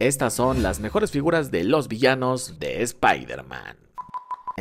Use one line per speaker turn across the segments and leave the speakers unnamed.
Estas son las mejores figuras de los villanos de Spider-Man.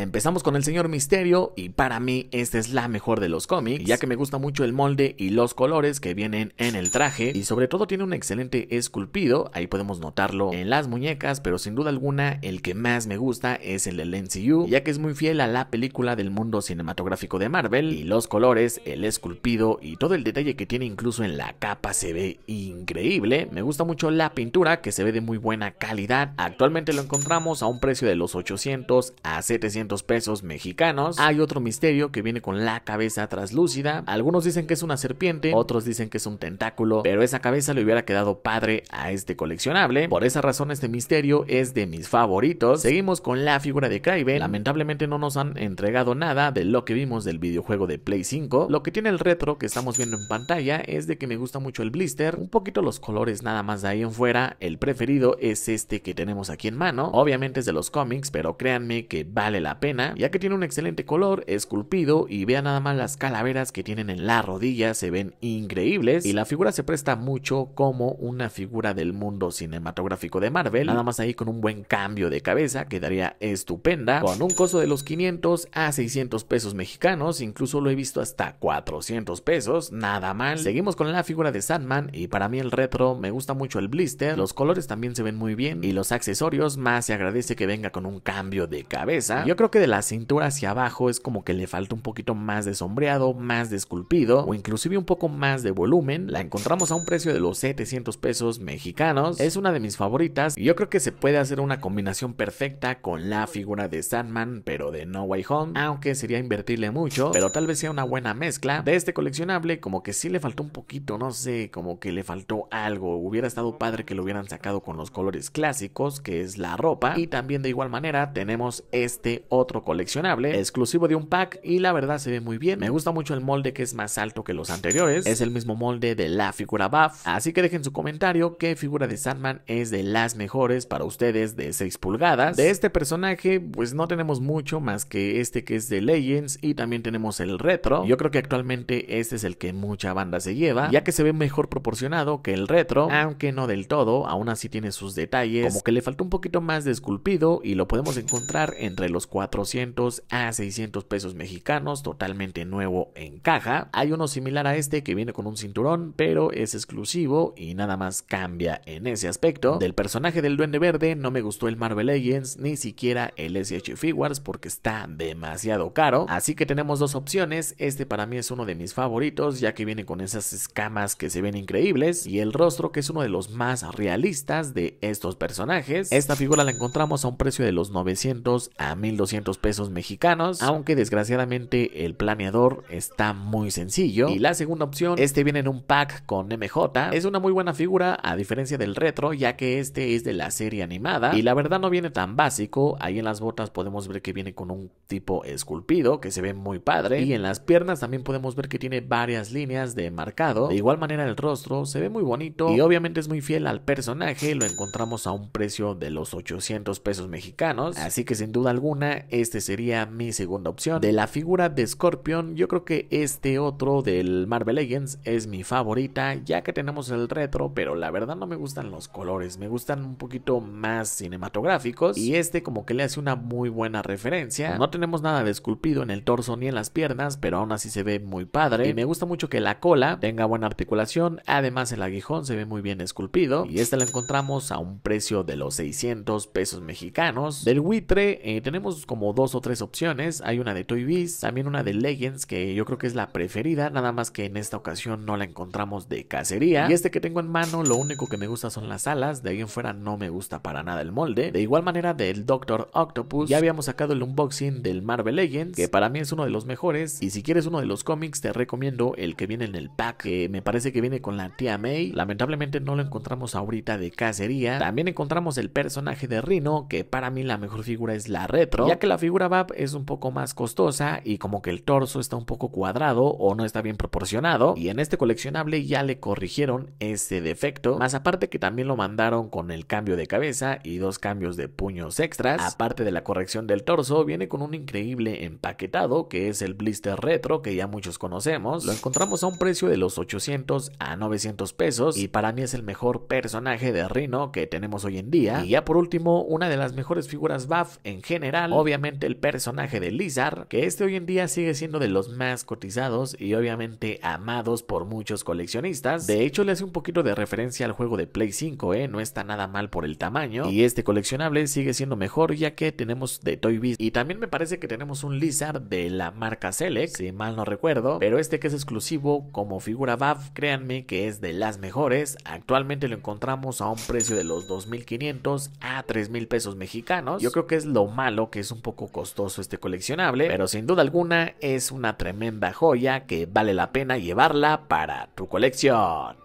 Empezamos con el señor Misterio y para mí esta es la mejor de los cómics, ya que me gusta mucho el molde y los colores que vienen en el traje y sobre todo tiene un excelente esculpido, ahí podemos notarlo en las muñecas, pero sin duda alguna el que más me gusta es el del NCU ya que es muy fiel a la película del mundo cinematográfico de Marvel y los colores, el esculpido y todo el detalle que tiene incluso en la capa se ve increíble, me gusta mucho la pintura que se ve de muy buena calidad, actualmente lo encontramos a un precio de los 800 a 700 pesos mexicanos. Hay otro misterio que viene con la cabeza traslúcida. Algunos dicen que es una serpiente, otros dicen que es un tentáculo, pero esa cabeza le hubiera quedado padre a este coleccionable. Por esa razón este misterio es de mis favoritos. Seguimos con la figura de Kraven. Lamentablemente no nos han entregado nada de lo que vimos del videojuego de Play 5. Lo que tiene el retro que estamos viendo en pantalla es de que me gusta mucho el blister, un poquito los colores nada más de ahí en fuera. El preferido es este que tenemos aquí en mano. Obviamente es de los cómics, pero créanme que vale la pena, ya que tiene un excelente color, esculpido y vea nada más las calaveras que tienen en la rodilla, se ven increíbles y la figura se presta mucho como una figura del mundo cinematográfico de Marvel, nada más ahí con un buen cambio de cabeza, quedaría estupenda, con un costo de los 500 a 600 pesos mexicanos, incluso lo he visto hasta 400 pesos, nada mal. Seguimos con la figura de Sandman y para mí el retro me gusta mucho el blister, los colores también se ven muy bien y los accesorios más se agradece que venga con un cambio de cabeza. Yo creo que de la cintura hacia abajo es como que le falta un poquito más de sombreado, más de esculpido o inclusive un poco más de volumen. La encontramos a un precio de los 700 pesos mexicanos. Es una de mis favoritas y yo creo que se puede hacer una combinación perfecta con la figura de Sandman pero de No Way Home, aunque sería invertirle mucho, pero tal vez sea una buena mezcla de este coleccionable como que sí le faltó un poquito, no sé, como que le faltó algo. Hubiera estado padre que lo hubieran sacado con los colores clásicos, que es la ropa y también de igual manera tenemos este otro coleccionable, exclusivo de un pack y la verdad se ve muy bien. Me gusta mucho el molde que es más alto que los anteriores, es el mismo molde de la figura buff, así que dejen su comentario qué figura de Sandman es de las mejores para ustedes de 6 pulgadas. De este personaje pues no tenemos mucho más que este que es de Legends y también tenemos el retro. Yo creo que actualmente este es el que mucha banda se lleva, ya que se ve mejor proporcionado que el retro, aunque no del todo, aún así tiene sus detalles, como que le falta un poquito más de esculpido y lo podemos encontrar entre los 40 400 a 600 pesos mexicanos, totalmente nuevo en caja. Hay uno similar a este que viene con un cinturón, pero es exclusivo y nada más cambia en ese aspecto. Del personaje del Duende Verde no me gustó el Marvel Legends, ni siquiera el SH Figures porque está demasiado caro. Así que tenemos dos opciones, este para mí es uno de mis favoritos ya que viene con esas escamas que se ven increíbles y el rostro que es uno de los más realistas de estos personajes. Esta figura la encontramos a un precio de los 900 a 1200 pesos mexicanos, ah. aunque desgraciadamente el planeador está muy sencillo. Y la segunda opción, este viene en un pack con MJ, es una muy buena figura a diferencia del retro, ya que este es de la serie animada y la verdad no viene tan básico, ahí en las botas podemos ver que viene con un tipo esculpido que se ve muy padre y en las piernas también podemos ver que tiene varias líneas de marcado, de igual manera el rostro se ve muy bonito y obviamente es muy fiel al personaje, lo encontramos a un precio de los 800 pesos mexicanos, así que sin duda alguna este sería mi segunda opción. De la figura de Scorpion, yo creo que este otro del Marvel Legends es mi favorita, ya que tenemos el retro, pero la verdad no me gustan los colores, me gustan un poquito más cinematográficos y este como que le hace una muy buena referencia. No tenemos nada de esculpido en el torso ni en las piernas, pero aún así se ve muy padre y me gusta mucho que la cola tenga buena articulación, además el aguijón se ve muy bien esculpido y este lo encontramos a un precio de los 600 pesos mexicanos. Del buitre eh, tenemos como dos o tres opciones. Hay una de Toy Biz, también una de Legends, que yo creo que es la preferida, nada más que en esta ocasión no la encontramos de cacería. Y este que tengo en mano, lo único que me gusta son las alas, de ahí en fuera no me gusta para nada el molde. De igual manera del Doctor Octopus, ya habíamos sacado el unboxing del Marvel Legends, que para mí es uno de los mejores. Y si quieres uno de los cómics, te recomiendo el que viene en el pack, que me parece que viene con la tía May. Lamentablemente no lo encontramos ahorita de cacería. También encontramos el personaje de Rino, que para mí la mejor figura es la retro que la figura VAP es un poco más costosa y como que el torso está un poco cuadrado o no está bien proporcionado y en este coleccionable ya le corrigieron ese defecto, más aparte que también lo mandaron con el cambio de cabeza y dos cambios de puños extras, aparte de la corrección del torso viene con un increíble empaquetado que es el blister retro que ya muchos conocemos, lo encontramos a un precio de los 800 a 900 pesos y para mí es el mejor personaje de Rino que tenemos hoy en día y ya por último una de las mejores figuras BAF en general, obviamente el personaje de Lizard, que este hoy en día sigue siendo de los más cotizados y obviamente amados por muchos coleccionistas. De hecho, le hace un poquito de referencia al juego de Play 5, ¿eh? no está nada mal por el tamaño. Y este coleccionable sigue siendo mejor ya que tenemos de Toy Biz. Y también me parece que tenemos un Lizard de la marca Select, si mal no recuerdo, pero este que es exclusivo como figura BAF, créanme que es de las mejores. Actualmente lo encontramos a un precio de los 2.500 a 3.000 pesos mexicanos. Yo creo que es lo malo que es un poco costoso este coleccionable, pero sin duda alguna es una tremenda joya que vale la pena llevarla para tu colección.